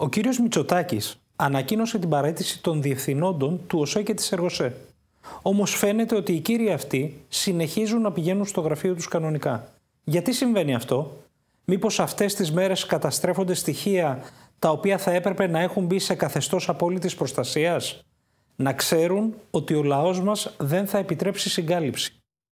Ο κύριος Μητσοτάκης ανακοίνωσε την παρέτηση των διευθυνόντων του ΟΣΕ και της ΕΡΓΟΣΕ. Όμως φαίνεται ότι οι κύριοι αυτοί συνεχίζουν να πηγαίνουν στο γραφείο τους κανονικά. Γιατί συμβαίνει αυτό? Μήπως αυτές τις μέρες καταστρέφονται στοιχεία τα οποία θα έπρεπε να έχουν μπει σε καθεστώς απόλυτης προστασίας, Να ξέρουν ότι ο λαός μας δεν θα επιτρέψει συγκάλυψη.